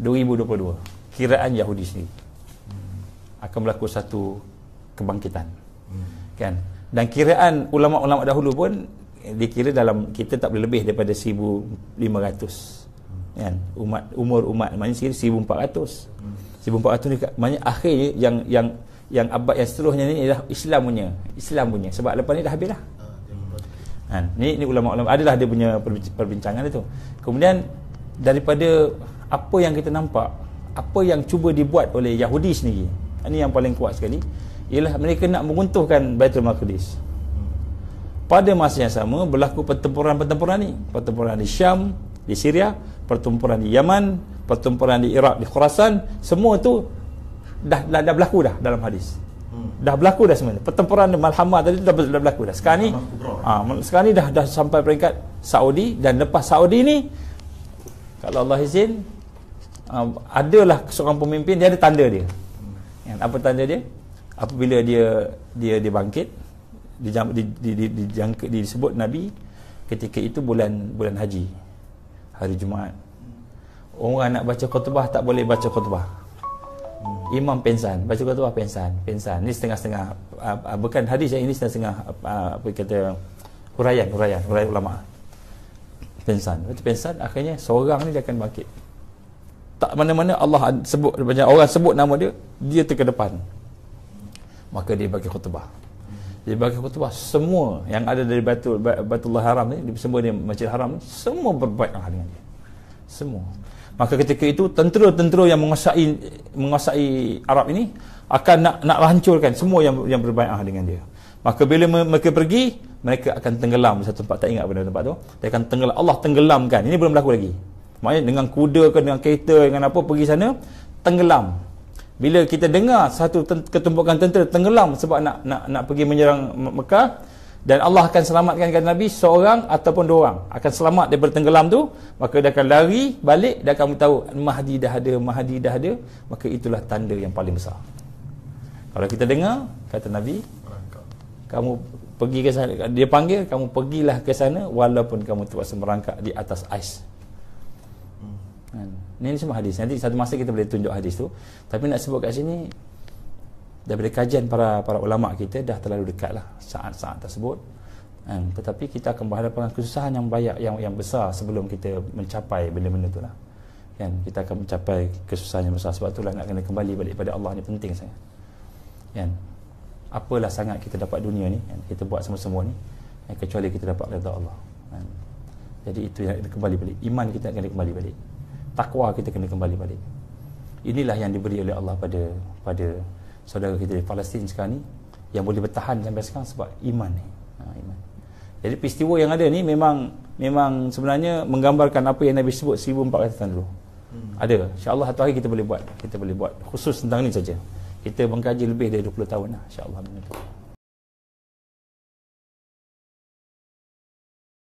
2022 kiraan Yahudi sendiri akan berlaku satu kebangkitan hmm. kan dan kiraan ulama-ulama dahulu pun dikira dalam kita tak boleh lebih daripada 1500 hmm. kan umat umur umat maknanya 1400 hmm. 1400 ni maknanya akhir yang yang yang abad yang seterusnya ni ialah Islam punya Islam punya sebab lepas ni dah habis lah kan ni, ni ulama-ulama adalah dia punya perbincangan itu. kemudian daripada apa yang kita nampak apa yang cuba dibuat oleh Yahudi sendiri ini yang paling kuat sekali ialah mereka nak menguntuhkan Baitul Maqdis pada masa yang sama berlaku pertempuran-pertempuran ni pertempuran di Syam di Syria pertempuran di Yaman pertempuran di Iraq di Khurasan semua tu dah, dah, dah berlaku dah dalam hadis hmm. dah berlaku dah sebenarnya pertempuran di Malhamah tadi dah, dah berlaku dah sekarang ni ha, sekarang ni dah, dah sampai peringkat Saudi dan lepas Saudi ni kalau Allah izin uh, adalah seorang pemimpin dia ada tanda dia kan apa tanda dia apabila dia dia dibangkit dijangka di, di, di, di, di, di, disebut nabi ketika itu bulan bulan haji hari jumaat orang nak baca khutbah tak boleh baca khutbah imam pensan baca khutbah pensan pensan ni setengah-setengah uh, bukan hadis yang ini setengah-setengah uh, apa kata huraian huraian huraian ulama pensan baca pensan akhirnya seorang ni dia akan bangkit tak mana-mana Allah sebut banyak orang sebut nama dia dia terkedepan maka dia bagi khutbah dia bagi khutbah semua yang ada dari batu-batu Allah Haram ni semua ni Masjid Haram ni semua berbaiklah dengan dia semua maka ketika itu tentera-tentera yang menguasai menguasai Arab ini akan nak nak hancurkan semua yang yang berbaiklah dengan dia maka bila mereka pergi mereka akan tenggelam Di satu tempat tak ingat benda tempat tu dia akan tenggelam Allah tenggelamkan ini belum berlaku lagi Maknanya dengan kuda ke dengan kereta dengan apa pergi sana tenggelam. Bila kita dengar satu ketumpukan tentera tenggelam sebab nak nak nak pergi menyerang Mekah dan Allah akan selamatkan kata Nabi seorang ataupun dua orang akan selamat daripada tenggelam tu maka dia akan lari balik dia kamu tahu Mahdi dah ada Mahdi dah ada maka itulah tanda yang paling besar kalau kita dengar kata Nabi kamu pergi ke sana dia panggil kamu pergilah ke sana walaupun kamu terpaksa merangkak di atas ais Kan? Ini semua hadis. Nanti satu masa kita boleh tunjuk hadis tu. Tapi nak sebut kat sini, daripada kajian para para ulama kita dah terlalu dekat lah saat-saat tersebut. Kan? Tetapi kita akan berhadapan dengan kesusahan yang banyak yang yang besar sebelum kita mencapai benda-benda tu lah. Kan? Kita akan mencapai kesusahan yang besar. Sebab itulah nak kena kembali balik pada Allah ni penting sangat. Kan? Apalah sangat kita dapat dunia ni kan? Kita buat semua-semua ni eh, Kecuali kita dapat redha Allah kan? Jadi itu yang kembali balik Iman kita akan kembali balik takwa kita kena kembali balik inilah yang diberi oleh Allah pada pada saudara kita di Palestin sekarang ni yang boleh bertahan sampai sekarang sebab iman ni ha, iman jadi peristiwa yang ada ni memang memang sebenarnya menggambarkan apa yang Nabi sebut 1400 tahun dulu hmm. ada Insya Allah satu hari kita boleh buat kita boleh buat khusus tentang ni saja kita mengkaji lebih dari 20 tahun lah insyaallah benda tu